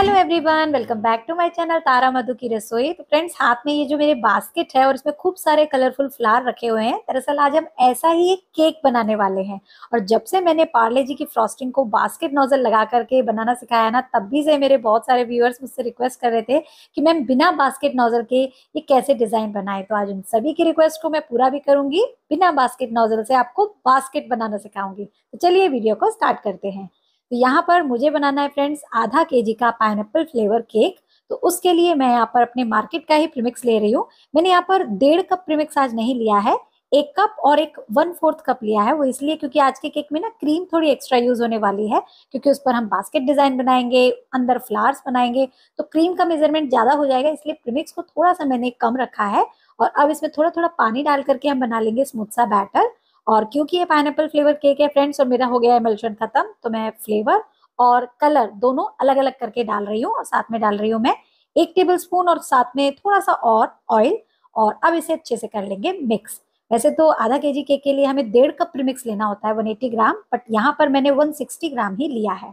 hello everyone welcome back to my channel Tara Madhu की रसोई तो फ्रेंड्स हाथ में ये जो मेरे बास्केट है और इसमें खूब सारे कलरफुल फ्लावर रखे हुए हैं दरअसल आज हम ऐसा ही एक केक बनाने वाले हैं और जब से मैंने पार्ले जी की फ्रॉस्टिंग को बास्केट नोजल लगा करके बनाना सिखाया ना तब भी से मेरे बहुत सारे व्यूअर्स मुझसे रिक्वेस्ट कर रहे थे कि मैम बिना बास्केट नोजल के ये कैसे डिज़ाइन बनाए तो आज उन सभी की रिक्वेस्ट को मैं पूरा भी करूंगी बिना बास्केट नोजल से आपको बास्केट बनाना सिखाऊंगी तो चलिए वीडियो को स्टार्ट करते हैं तो यहाँ पर मुझे बनाना है फ्रेंड्स आधा के जी का पाइन फ्लेवर केक तो उसके लिए मैं यहाँ पर अपने मार्केट का ही प्रीमिक्स ले रही हूँ मैंने यहाँ पर डेढ़ कप प्रीमिक्स आज नहीं लिया है एक कप और एक वन फोर्थ कप लिया है वो इसलिए क्योंकि आज के केक में ना क्रीम थोड़ी एक्स्ट्रा यूज होने वाली है क्योंकि उस पर हम बास्केट डिजाइन बनाएंगे अंदर फ्लावर्स बनाएंगे तो क्रीम का मेजरमेंट ज्यादा हो जाएगा इसलिए प्रीमिक्स को थोड़ा सा मैंने कम रखा है और अब इसमें थोड़ा थोड़ा पानी डाल करके हम बना लेंगे स्मूथ सा बैटर और क्योंकि ये पाइन फ्लेवर केक है फ्रेंड्स और मेरा हो गया है मेल्शन खत्म तो मैं फ्लेवर और कलर दोनों अलग अलग करके डाल रही हूँ और साथ में डाल रही हूँ मैं एक टेबल स्पून और साथ में थोड़ा सा और ऑयल और अब इसे अच्छे से कर लेंगे मिक्स वैसे तो आधा के जी केक के लिए हमें डेढ़ कप प्रीमिक्स लेना होता है 180 ग्राम बट यहाँ पर मैंने 160 ग्राम ही लिया है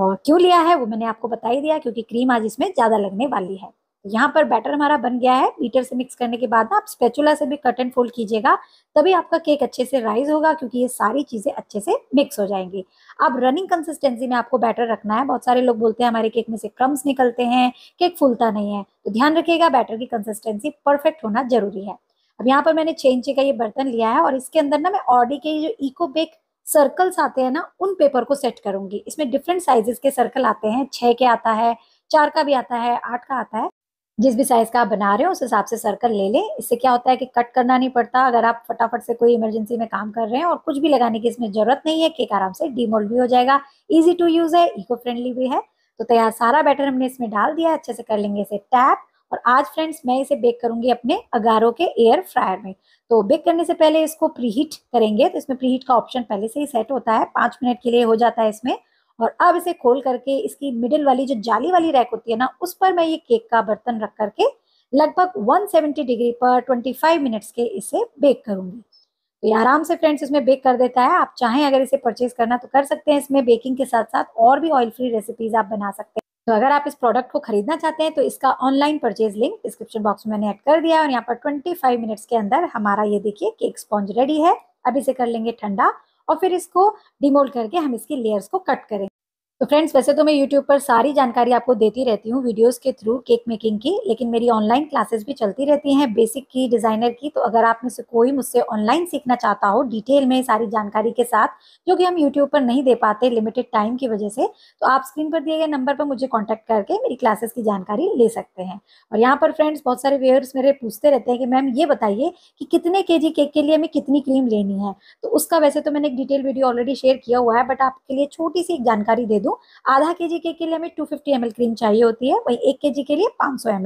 और क्यों लिया है वो मैंने आपको बता ही दिया क्योंकि क्रीम आज इसमें ज़्यादा लगने वाली है यहाँ पर बैटर हमारा बन गया है बीटर से मिक्स करने के बाद ना आप स्पेचुला से भी कट एंड फोल्ड कीजिएगा तभी आपका केक अच्छे से राइज होगा क्योंकि ये सारी चीज़ें अच्छे से मिक्स हो जाएंगी अब रनिंग कंसिस्टेंसी में आपको बैटर रखना है बहुत सारे लोग बोलते हैं हमारे केक में से क्रम्स निकलते हैं केक फूलता नहीं है तो ध्यान रखिएगा बैटर की कंसिस्टेंसी परफेक्ट होना जरूरी है अब यहाँ पर मैंने छह इंच का ये बर्तन लिया है और इसके अंदर ना मैं ऑडी के जो इको बेक सर्कल्स आते हैं ना उन पेपर को सेट करूंगी इसमें डिफरेंट साइजेस के सर्कल आते हैं छह के आता है चार का भी आता है आठ का आता है जिस भी साइज का आप बना रहे हो उस हिसाब से सर्कल ले लें इससे क्या होता है कि कट करना नहीं पड़ता अगर आप फटाफट से कोई इमरजेंसी में काम कर रहे हैं और कुछ भी लगाने की इसमें जरूरत नहीं है केक आराम से डीमोल्ड भी हो जाएगा इजी टू यूज है इको फ्रेंडली भी है तो तैयार सारा बैटर हमने इसमें डाल दिया अच्छे से कर लेंगे इसे टैप और आज फ्रेंड्स मैं इसे बेक करूंगी अपने अगारो के एयर फ्रायर में तो बेक करने से पहले इसको प्रीहीट करेंगे तो इसमें प्रीहीट का ऑप्शन पहले से ही सेट होता है पांच मिनट के लिए हो जाता है इसमें और अब इसे खोल करके इसकी मिडिल वाली जो जाली वाली रैक होती है ना उस पर मैं ये केक का बर्तन रख करके लगभग 170 डिग्री पर 25 मिनट्स के इसे बेक करूंगी तो ये आराम से फ्रेंड्स इसमें बेक कर देता है आप चाहें अगर इसे परचेज करना तो कर सकते हैं इसमें बेकिंग के साथ साथ और भी ऑयल फ्री रेसिपीज आप बना सकते हैं तो अगर आप इस प्रोडक्ट को खरीदना चाहते हैं तो इसका online purchase link description box में मैंने ऐड कर दिया है और यहाँ पर 25 मिनट्स के अंदर हमारा ये देखिए केक स्पॉन्ज रेडी है अब इसे कर लेंगे ठंडा और फिर इसको डिमोल्ड करके हम इसके लेयर्स को कट करें तो फ्रेंड्स वैसे तो मैं यूट्यूब पर सारी जानकारी आपको देती रहती हूँ वीडियोस के थ्रू केक मेकिंग की लेकिन मेरी ऑनलाइन क्लासेस भी चलती रहती हैं बेसिक की डिज़ाइनर की तो अगर आप में से कोई मुझसे ऑनलाइन सीखना चाहता हो डिटेल में सारी जानकारी के साथ जो कि हम यूट्यूब पर नहीं दे पाते लिमिटेड टाइम की वजह से तो आप स्क्रीन पर दिए गए नंबर पर मुझे कॉन्टेक्ट करके मेरी क्लासेस की जानकारी ले सकते हैं और यहाँ पर फ्रेंड्स बहुत सारे व्यूअर्स मेरे पूछते रहते हैं कि मैम ये बताइए कि कितने के केक के लिए हमें कितनी क्रीम लेनी है तो उसका वैसे तो मैंने एक डिटेल वीडियो ऑलरेडी शेयर किया हुआ है बट आपके लिए छोटी सी एक जानकारी दे दूँ आधा के जी केक के लिए हमें 250 फिफ्टी क्रीम चाहिए होती है वही एक के जी के लिए 500 सौ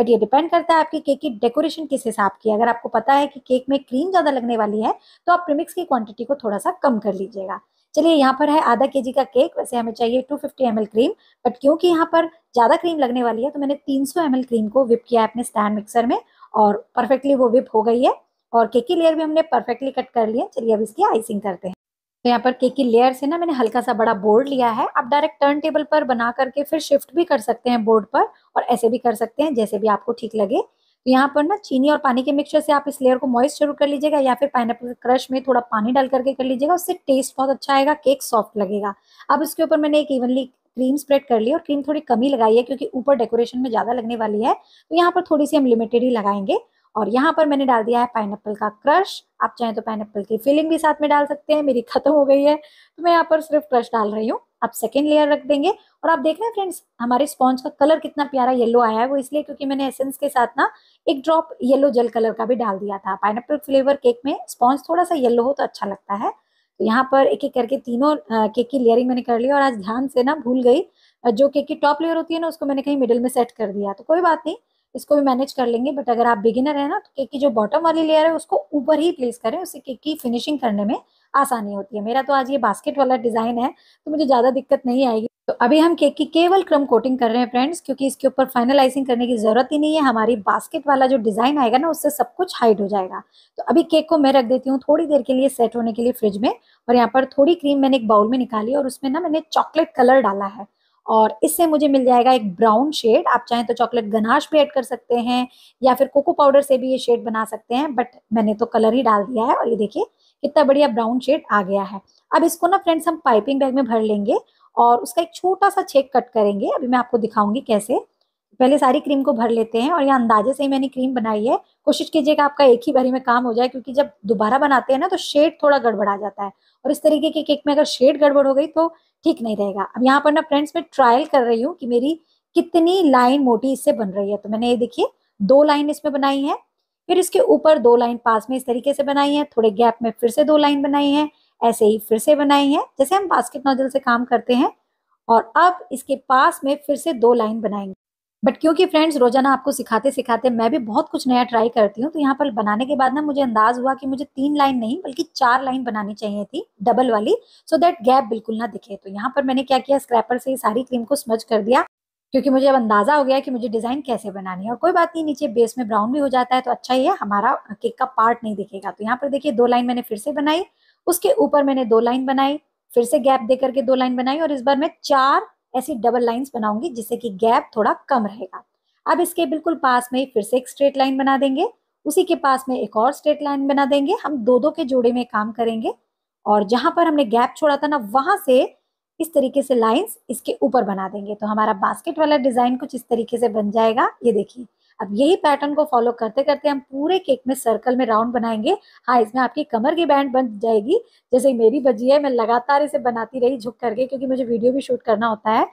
बट ये डिपेंड करता है आपके केक की डेकोरेशन किस हिसाब की अगर आपको पता है कि केक में क्रीम ज़्यादा लगने वाली है तो आप प्रीमिक्स की क्वांटिटी को थोड़ा सा कम कर लीजिएगा चलिए यहाँ पर है आधा के का केक वैसे हमें चाहिए टू फिफ्टी क्रीम बट क्योंकि यहाँ पर ज़्यादा क्रीम लगने वाली है तो मैंने तीन सौ क्रीम को विप किया है अपने स्टैंड मिक्सर में और परफेक्टली वो विप हो गई है और केक की लेयर भी हमने परफेक्टली कट कर लिया चलिए अब इसकी आइसिंग करते हैं तो यहाँ पर केक की लेयर से ना मैंने हल्का सा बड़ा बोर्ड लिया है आप डायरेक्ट टर्न टेबल पर बना करके फिर शिफ्ट भी कर सकते हैं बोर्ड पर और ऐसे भी कर सकते हैं जैसे भी आपको ठीक लगे तो यहाँ पर ना चीनी और पानी के मिक्सचर से आप इस लेयर को मॉइस्ट जरूर कर लीजिएगा या फिर पाइन क्रश में थोड़ा पानी डाल करके कर लीजिएगा उससे टेस्ट बहुत अच्छा आएगा केक सॉफ्ट लगेगा अब इसके ऊपर मैंने एक इवनली क्रीम स्प्रेड कर ली और क्रीम थोड़ी कमी लगाई है क्योंकि ऊपर डेकोरेशन में ज़्यादा लगने वाली है तो यहाँ पर थोड़ी सी हम लिमिटेड ही लगाएंगे और यहाँ पर मैंने डाल दिया है पाइन का क्रश आप चाहें तो पाइन की फिलिंग भी साथ में डाल सकते हैं मेरी खत्म हो गई है तो मैं यहाँ पर सिर्फ क्रश डाल रही हूँ आप सेकेंड लेयर रख देंगे और आप देख रहे हैं फ्रेंड्स हमारे स्पॉन्ज का कलर कितना प्यारा येलो आया है वो इसलिए क्योंकि मैंने एसेंस के साथ ना एक ड्रॉप येलो जेल कलर का भी डाल दिया था पाइन फ्लेवर केक में स्पॉन्ज थोड़ा सा येलो हो तो अच्छा लगता है तो यहाँ पर एक एक करके तीनों केक की लेयरिंग मैंने कर ली और आज ध्यान से ना भूल गई जो केक की टॉप लेयर होती है ना उसको मैंने कहीं मिडिल में सेट कर दिया तो कोई बात नहीं इसको भी मैनेज कर लेंगे बट अगर आप बिगिनर है ना तो केक की जो बॉटम वाली लेयर है उसको ऊपर ही प्लेस करें उससे केक की फिनिशिंग करने में आसानी होती है मेरा तो आज ये बास्केट वाला डिज़ाइन है तो मुझे ज़्यादा दिक्कत नहीं आएगी तो अभी हम केक की केवल क्रम कोटिंग कर रहे हैं फ्रेंड्स क्योंकि इसके ऊपर फाइनलाइजिंग करने की ज़रूरत ही नहीं है हमारी बास्केट वाला जो डिज़ाइन आएगा ना उससे सब कुछ हाइड हो जाएगा तो अभी केक को मैं रख देती हूँ थोड़ी देर के लिए सेट होने के लिए फ्रिज में और यहाँ पर थोड़ी क्रीम मैंने एक बाउल में निकाली और उसमें ना मैंने चॉकलेट कलर डाला है और इससे मुझे मिल जाएगा एक ब्राउन शेड आप चाहें तो चॉकलेट गनाश भी ऐड कर सकते हैं या फिर कोको पाउडर से भी ये शेड बना सकते हैं बट मैंने तो कलर ही डाल दिया है और ये देखिए कितना बढ़िया ब्राउन शेड आ गया है अब इसको ना फ्रेंड्स हम पाइपिंग बैग में भर लेंगे और उसका एक छोटा सा छेक कट करेंगे अभी मैं आपको दिखाऊंगी कैसे पहले सारी क्रीम को भर लेते हैं और यहाँ अंदाजे से ही मैंने क्रीम बनाई है कोशिश कीजिएगा आपका एक ही बारी में काम हो जाए क्योंकि जब दोबारा बनाते हैं ना तो शेड थोड़ा गड़बड़ा जाता है और इस तरीके के केक में अगर शेड गड़बड़ हो गई तो ठीक नहीं रहेगा अब यहाँ पर ना फ्रेंड्स मैं ट्रायल कर रही हूँ कि मेरी कितनी लाइन मोटी इससे बन रही है तो मैंने ये देखिए दो लाइन इसमें बनाई है फिर इसके ऊपर दो लाइन पास में इस तरीके से बनाई है थोड़े गैप में फिर से दो लाइन बनाई है ऐसे ही फिर से बनाई है जैसे हम बास्केट नोजल से काम करते हैं और अब इसके पास में फिर से दो लाइन बनाएंगे बट क्योंकि फ्रेंड्स रोजाना आपको सिखाते सिखाते मैं भी बहुत कुछ नया ट्राई करती हूँ तो यहाँ पर बनाने के बाद ना मुझे अंदाज हुआ कि मुझे तीन लाइन नहीं बल्कि चार लाइन बनानी चाहिए थी डबल वाली सो दैट गैप बिल्कुल ना दिखे तो यहाँ पर मैंने क्या किया स्क्रैपर से सारी क्रीम को स्मज कर दिया क्योंकि मुझे अब अंदाजा हो गया कि मुझे डिजाइन कैसे बनानी है और कोई बात नहीं नीचे बेस में ब्राउन भी हो जाता है तो अच्छा ही है हमारा केक का पार्ट नहीं दिखेगा तो यहाँ पर देखिए दो लाइन मैंने फिर से बनाई उसके ऊपर मैंने दो लाइन बनाई फिर से गैप देकर के दो लाइन बनाई और इस बार मैं चार ऐसी डबल लाइंस बनाऊंगी जिससे कि गैप थोड़ा कम रहेगा अब इसके बिल्कुल पास में फिर से एक स्ट्रेट लाइन बना देंगे उसी के पास में एक और स्ट्रेट लाइन बना देंगे हम दो दो के जोड़े में काम करेंगे और जहां पर हमने गैप छोड़ा था ना वहां से इस तरीके से लाइंस इसके ऊपर बना देंगे तो हमारा बास्केट वाला डिज़ाइन कुछ इस तरीके से बन जाएगा ये देखिए अब यही पैटर्न को फॉलो करते करते हम पूरे केक में सर्कल में राउंड बनाएंगे हाँ इसमें आपकी कमर की बैंड बन जाएगी जैसे मेरी बजी है मैं लगातार इसे बनाती रही झुक करके क्योंकि मुझे वीडियो भी शूट करना होता है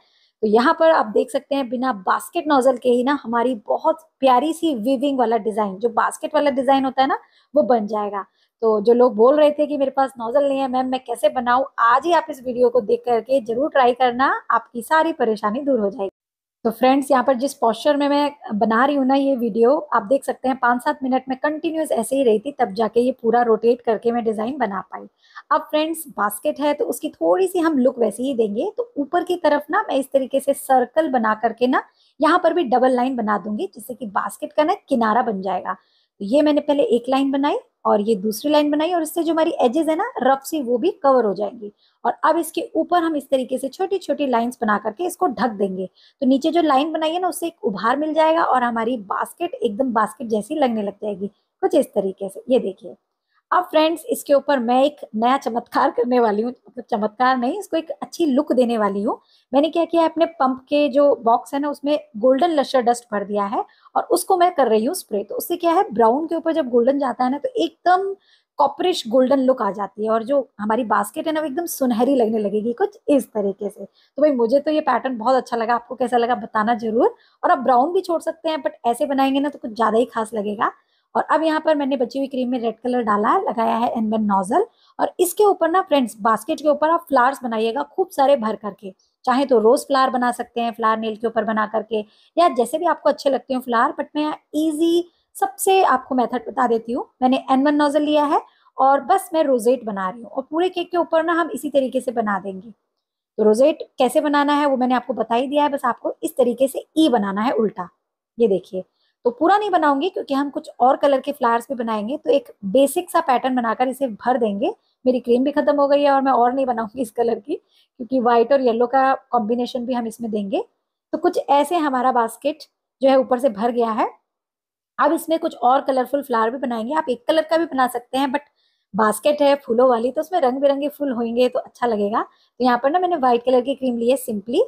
तो यहाँ पर आप देख सकते हैं बिना बास्केट नोजल के ही ना हमारी बहुत प्यारी सी वीविंग वाला डिजाइन जो बास्केट वाला डिजाइन होता है ना वो बन जाएगा तो जो लोग बोल रहे थे कि मेरे पास नोजल नहीं है मैम मैं कैसे बनाऊँ आज ही आप इस वीडियो को देख करके जरूर ट्राई करना आपकी सारी परेशानी दूर हो जाएगी तो फ्रेंड्स यहाँ पर जिस पॉस्चर में मैं बना रही हूँ ना ये वीडियो आप देख सकते हैं पाँच सात मिनट में कंटिन्यूस ऐसे ही रही थी तब जाके ये पूरा रोटेट करके मैं डिज़ाइन बना पाई अब फ्रेंड्स बास्केट है तो उसकी थोड़ी सी हम लुक वैसे ही देंगे तो ऊपर की तरफ ना मैं इस तरीके से सर्कल बना करके ना यहाँ पर भी डबल लाइन बना दूंगी जिससे कि बास्केट का ना किनारा बन जाएगा ये मैंने पहले एक लाइन बनाई और ये दूसरी लाइन बनाई और इससे जो हमारी एजेस है ना रफ से वो भी कवर हो जाएंगी और अब इसके ऊपर हम इस तरीके से छोटी छोटी लाइंस बना करके इसको ढक देंगे तो नीचे जो लाइन बनाई है ना उससे एक उभार मिल जाएगा और हमारी बास्केट एकदम बास्केट जैसी लगने लग जाएगी कुछ इस तरीके से ये देखिए अब फ्रेंड्स इसके ऊपर मैं एक नया चमत्कार करने वाली हूँ मतलब चमत्कार नहीं इसको एक अच्छी लुक देने वाली हूँ मैंने क्या किया अपने पंप के जो बॉक्स है ना उसमें गोल्डन लशर डस्ट भर दिया है और उसको मैं कर रही हूँ स्प्रे तो उससे क्या है ब्राउन के ऊपर जब गोल्डन जाता है ना तो एकदम कॉपरिश गोल्डन लुक आ जाती है और जो हमारी बास्केट है ना वो एकदम सुनहरी लगने लगेगी कुछ इस तरीके से तो भाई मुझे तो ये पैटर्न बहुत अच्छा लगा आपको कैसा लगा बताना जरूर और आप ब्राउन भी छोड़ सकते हैं बट ऐसे बनाएंगे ना तो कुछ ज़्यादा ही खास लगेगा और अब यहाँ पर मैंने बची हुई क्रीम में रेड कलर डाला है लगाया है एन नोजल और इसके ऊपर ना फ्रेंड्स बास्केट के ऊपर आप फ्लावर्स बनाइएगा खूब सारे भर करके चाहे तो रोज़ फ्लावर बना सकते हैं फ्लावर नेल के ऊपर बना करके या जैसे भी आपको अच्छे लगते हो फ्लावर बट मैं ईजी सबसे आपको मेथड बता देती हूँ मैंने एन वन नोज़ल लिया है और बस मैं रोजेट बना रही हूँ और पूरे केक के ऊपर ना हम इसी तरीके से बना देंगे तो रोजेट कैसे बनाना है वो मैंने आपको बता ही दिया है बस आपको इस तरीके से ई e बनाना है उल्टा ये देखिए तो पूरा नहीं बनाऊंगी क्योंकि हम कुछ और कलर के फ्लावर्स भी बनाएंगे तो एक बेसिक सा पैटर्न बनाकर इसे भर देंगे मेरी क्रीम भी खत्म हो गई है और मैं और नहीं बनाऊंगी इस कलर की क्योंकि व्हाइट और येलो का कॉम्बिनेशन भी हम इसमें देंगे तो कुछ ऐसे हमारा बास्केट जो है ऊपर से भर गया है अब इसमें कुछ और कलरफुल फ्लावर भी बनाएंगे आप एक कलर का भी बना सकते हैं बट बास्केट है फूलों वाली तो उसमें रंग बिरंगे फूल होंगे तो अच्छा लगेगा तो यहाँ पर ना मैंने व्हाइट कलर की क्रीम ली है सिंपली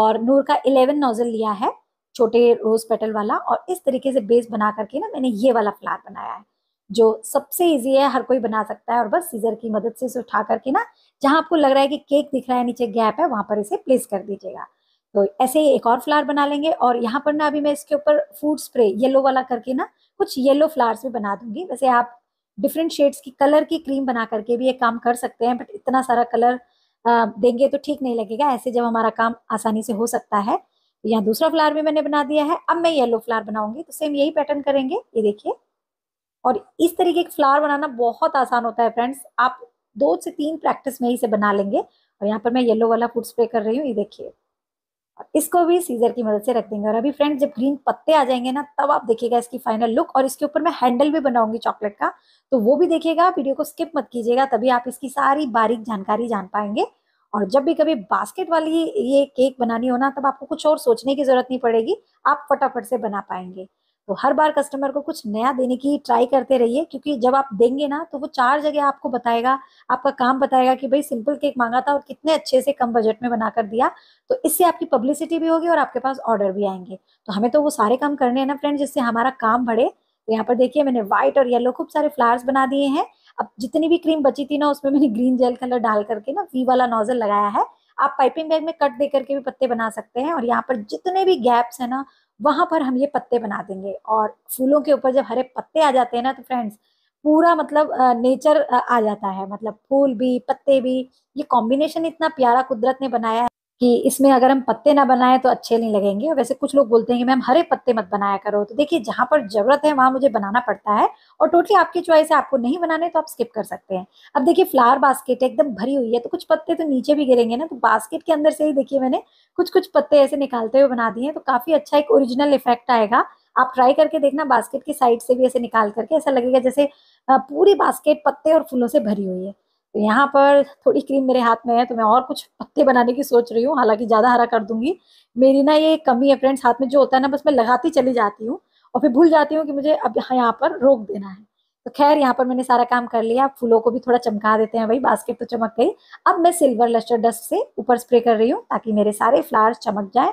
और नूर का इलेवन नोजल लिया है छोटे रोज पेटल वाला और इस तरीके से बेस बना करके ना मैंने ये वाला फ्लावर बनाया है जो सबसे इजी है हर कोई बना सकता है और बस सीजर की मदद से इसे उठा करके ना जहाँ आपको लग रहा है कि केक दिख रहा है नीचे गैप है वहाँ पर इसे प्लेस कर दीजिएगा तो ऐसे ही एक और फ्लावर बना लेंगे और यहाँ पर ना अभी मैं इसके ऊपर फूड स्प्रे येलो वाला करके ना कुछ येलो फ्लावर्स भी बना दूंगी वैसे आप डिफरेंट शेड्स की कलर की क्रीम बना करके भी ये काम कर सकते हैं बट इतना सारा कलर देंगे तो ठीक नहीं लगेगा ऐसे जब हमारा काम आसानी से हो सकता है तो यहाँ दूसरा फ्लावर भी मैंने बना दिया है अब मैं येलो फ्लावर बनाऊंगी तो सेम यही पैटर्न करेंगे ये देखिए और इस तरीके का फ्लावर बनाना बहुत आसान होता है फ्रेंड्स आप दो से तीन प्रैक्टिस में ही इसे बना लेंगे और यहाँ पर मैं येलो वाला फूड स्प्रे कर रही हूँ ये देखिए और इसको भी सीजर की मदद से रख देंगे और अभी फ्रेंड जब ग्रीन पत्ते आ जाएंगे ना तब आप देखिएगा इसकी फाइनल लुक और इसके ऊपर मैं हैंडल भी बनाऊंगी चॉकलेट का तो वो भी देखिएगा वीडियो को स्किप मत कीजिएगा तभी आप इसकी सारी बारीक जानकारी जान पाएंगे और जब भी कभी बास्केट वाली ये केक बनानी हो ना तब आपको कुछ और सोचने की जरूरत नहीं पड़ेगी आप फटाफट से बना पाएंगे तो हर बार कस्टमर को कुछ नया देने की ट्राई करते रहिए क्योंकि जब आप देंगे ना तो वो चार जगह आपको बताएगा आपका काम बताएगा कि भाई सिंपल केक मांगा था और कितने अच्छे से कम बजट में बनाकर दिया तो इससे आपकी पब्लिसिटी भी होगी और आपके पास ऑर्डर भी आएंगे तो हमें तो वो सारे काम करने हैं ना फ्रेंड जिससे हमारा काम बढ़े तो यहाँ पर देखिए मैंने व्हाइट और येलो खूब सारे फ्लावर्स बना दिए हैं अब जितनी भी क्रीम बची थी ना उसमें मैंने ग्रीन जेल कलर डाल करके ना वी वाला नोजल लगाया है आप पाइपिंग बैग में कट दे करके भी पत्ते बना सकते हैं और यहाँ पर जितने भी गैप्स है ना वहाँ पर हम ये पत्ते बना देंगे और फूलों के ऊपर जब हरे पत्ते आ जाते हैं ना तो फ्रेंड्स पूरा मतलब नेचर आ जाता है मतलब फूल भी पत्ते भी ये कॉम्बिनेशन इतना प्यारा कुदरत ने बनाया है कि इसमें अगर हम पत्ते ना बनाए तो अच्छे नहीं लगेंगे और वैसे कुछ लोग बोलते हैं कि मैम हरे पत्ते मत बनाया करो तो देखिए जहाँ पर ज़रूरत है वहाँ मुझे बनाना पड़ता है और टोटली आपकी चॉइस है आपको नहीं बनाने तो आप स्किप कर सकते हैं अब देखिए फ्लावर बास्केट एकदम भरी हुई है तो कुछ पत्ते तो नीचे भी गिरेंगे ना तो बास्केट के अंदर से ही देखिए मैंने कुछ कुछ पत्ते ऐसे निकालते हुए बना दिए हैं तो काफ़ी अच्छा एक ओरिजिनल इफेक्ट आएगा आप ट्राई करके देखना बास्केट की साइड से भी ऐसे निकाल करके ऐसा लगेगा जैसे पूरी बास्केट पत्ते और फूलों से भरी हुई है तो यहाँ पर थोड़ी क्रीम मेरे हाथ में है तो मैं और कुछ पत्ते बनाने की सोच रही हूँ हालांकि ज़्यादा हरा कर दूंगी मेरी ना ये कमी है फ्रेंड्स हाथ में जो होता है ना बस मैं लगाती चली जाती हूँ और फिर भूल जाती हूँ कि मुझे अब यहाँ यहाँ पर रोक देना है तो खैर यहाँ पर मैंने सारा काम कर लिया फूलों को भी थोड़ा चमका देते हैं भाई बास्केट तो चमक गई अब मैं सिल्वर लस्टर डस्ट से ऊपर स्प्रे कर रही हूँ ताकि मेरे सारे फ्लावर्स चमक जाए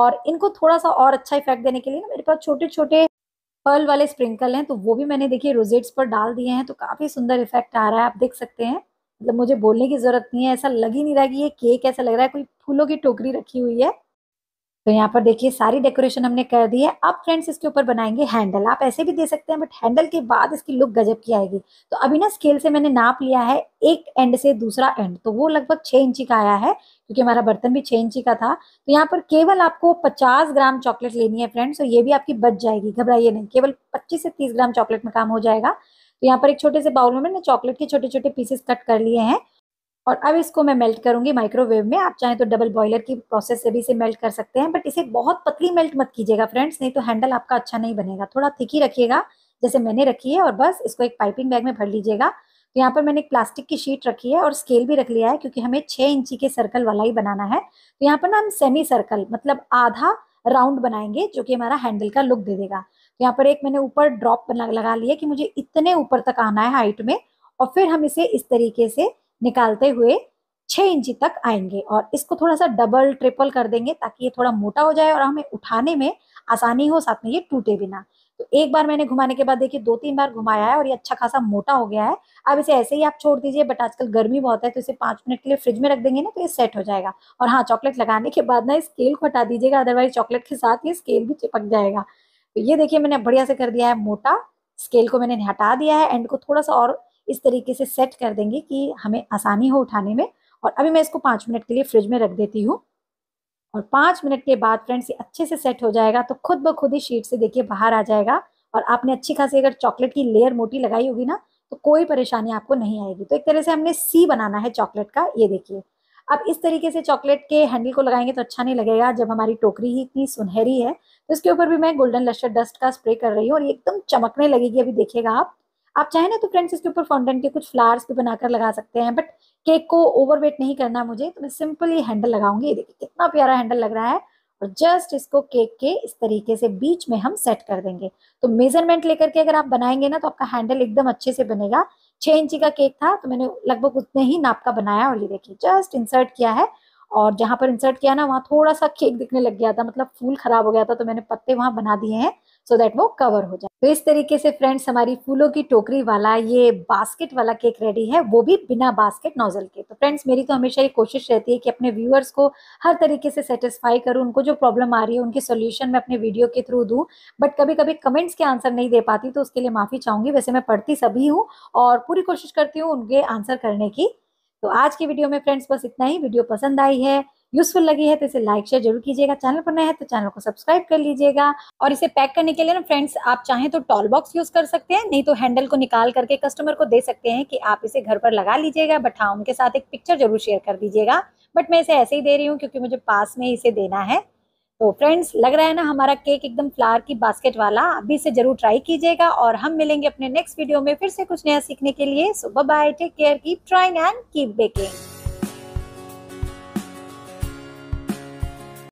और इनको थोड़ा सा और अच्छा इफेक्ट देने के लिए ना मेरे पास छोटे छोटे पर्ल वाले स्प्रिंकल हैं तो वो भी मैंने देखिए रोजेट्स पर डाल दिए हैं तो काफ़ी सुंदर इफेक्ट आ रहा है आप देख सकते हैं मतलब मुझे बोलने की ज़रूरत नहीं है ऐसा लग ही नहीं रहा कि ये केक ऐसा लग रहा है कोई फूलों की टोकरी रखी हुई है तो यहाँ पर देखिए सारी डेकोरेशन हमने कर दी है अब फ्रेंड्स इसके ऊपर बनाएंगे हैंडल आप ऐसे भी दे सकते हैं बट हैंडल के बाद इसकी लुक गजब की आएगी तो अभी ना स्केल से मैंने नाप लिया है एक एंड से दूसरा एंड तो वो लगभग छः इंची का आया है क्योंकि हमारा बर्तन भी छः इंची का था तो यहाँ पर केवल आपको पचास ग्राम चॉकलेट लेनी है फ्रेंड्स और ये भी आपकी बच जाएगी घबराइए नहीं केवल पच्चीस से तीस ग्राम चॉकलेट में काम हो जाएगा तो यहाँ पर एक छोटे से बाउल में मैंने चॉकलेट के छोटे छोटे पीसेस कट कर लिए हैं और अब इसको मैं मेल्ट करूंगी माइक्रोवेव में आप चाहें तो डबल बॉयलर की प्रोसेस से भी इसे मेल्ट कर सकते हैं बट इसे बहुत पतली मेल्ट मत कीजिएगा फ्रेंड्स नहीं तो हैंडल आपका अच्छा नहीं बनेगा थोड़ा थिक ही रखिएगा जैसे मैंने रखी है और बस इसको एक पाइपिंग बैग में भर लीजिएगा तो यहाँ पर मैंने एक प्लास्टिक की शीट रखी है और स्केल भी रख लिया है क्योंकि हमें छः इंची के सर्कल वाला ही बनाना है तो यहाँ पर ना हम सेमी सर्कल मतलब आधा राउंड बनाएंगे जो कि हमारा हैंडल का लुक दे देगा यहाँ पर एक मैंने ऊपर ड्रॉप लगा लिया कि मुझे इतने ऊपर तक आना है हाइट में और फिर हम इसे इस तरीके से निकालते हुए छः इंची तक आएंगे और इसको थोड़ा सा डबल ट्रिपल कर देंगे ताकि ये थोड़ा मोटा हो जाए और हमें उठाने में आसानी हो साथ में ये टूटे भी ना तो एक बार मैंने घुमाने के बाद देखिए दो तीन बार घुमाया है और ये अच्छा खासा मोटा हो गया है अब इसे ऐसे ही आप छोड़ दीजिए बट आजकल गर्मी बहुत है तो इसे पाँच मिनट के लिए फ्रिज में रख देंगे ना तो ये सेट हो जाएगा और हाँ चॉकलेट लगाने के बाद ना स्केल को हटा दीजिएगा अदरवाइज चॉकलेट के साथ ये स्केल भी चिपक जाएगा तो ये देखिए मैंने बढ़िया से कर दिया है मोटा स्केल को मैंने हटा दिया है एंड को थोड़ा सा और इस तरीके से सेट कर देंगे कि हमें आसानी हो उठाने में और अभी मैं इसको पाँच मिनट के लिए फ्रिज में रख देती हूँ और पाँच मिनट के बाद फ्रेंड्स ये अच्छे से सेट हो जाएगा तो खुद ब खुद ही शीट से देखिए बाहर आ जाएगा और आपने अच्छी खासी अगर चॉकलेट की लेयर मोटी लगाई होगी ना तो कोई परेशानी आपको नहीं आएगी तो एक तरह से हमने सी बनाना है चॉकलेट का ये देखिए अब इस तरीके से चॉकलेट के हैंडल को लगाएंगे तो अच्छा नहीं लगेगा जब हमारी टोकरी ही इतनी सुनहरी है तो इसके ऊपर भी मैं गोल्डन लस्टर डस्ट का स्प्रे कर रही हूँ और एकदम चमकने लगेगी अभी देखिएगा आप आप चाहें ना तो फ्रेंड्स इसके ऊपर फाउंडेंट के कुछ फ्लावर्स भी बनाकर लगा सकते हैं बट केक को ओवरवेट नहीं करना मुझे तो मैं सिंपल ये हैंडल लगाऊंगी ये देखिए कितना प्यारा हैंडल लग रहा है और जस्ट इसको केक के इस तरीके से बीच में हम सेट कर देंगे तो मेजरमेंट लेकर के अगर आप बनाएंगे ना तो आपका हैंडल एकदम अच्छे से बनेगा छह इंची का केक था तो मैंने लगभग उतने ही नाप का बनाया और ये देखिए जस्ट इंसर्ट किया है और जहाँ पर इंसर्ट किया ना वहाँ थोड़ा सा केक दिखने लग गया था मतलब फूल खराब हो गया था तो मैंने पत्ते वहाँ बना दिए हैं सो so दैट वो कवर हो जाए तो इस तरीके से फ्रेंड्स हमारी फूलों की टोकरी वाला ये बास्केट वाला केक रेडी है वो भी बिना बास्केट नोजल के तो फ्रेंड्स मेरी तो हमेशा ये कोशिश रहती है कि अपने व्यूअर्स को हर तरीके से सेटिस्फाई करूँ उनको जो प्रॉब्लम आ रही है उनकी सोल्यूशन मैं अपने वीडियो के थ्रू दूँ बट कभी कभी कमेंट्स के आंसर नहीं दे पाती तो उसके लिए माफ़ी चाहूंगी वैसे मैं पढ़ती सभी हूँ और पूरी कोशिश करती हूँ उनके आंसर करने की तो आज की वीडियो में फ्रेंड्स बस इतना ही वीडियो पसंद आई है यूजफुल लगी है तो इसे लाइक शेयर जरूर कीजिएगा चैनल पर नया है तो चैनल को सब्सक्राइब कर लीजिएगा और इसे पैक करने के लिए ना फ्रेंड्स आप चाहें तो टॉल बॉक्स यूज कर सकते हैं नहीं तो हैंडल को निकाल करके कस्टमर को दे सकते हैं कि आप इसे घर पर लगा लीजिएगा बट हाँ उनके साथ एक पिक्चर जरूर शेयर कर दीजिएगा बट मैं इसे ऐसे ही दे रही हूँ क्योंकि मुझे पास में इसे देना है तो फ्रेंड्स लग रहा है ना हमारा केक एकदम फ्लावर की बास्केट वाला अभी से जरूर ट्राई कीजिएगा और हम मिलेंगे अपने नेक्स्ट वीडियो में फिर से कुछ नया सीखने के लिए so bye take care keep trying and keep baking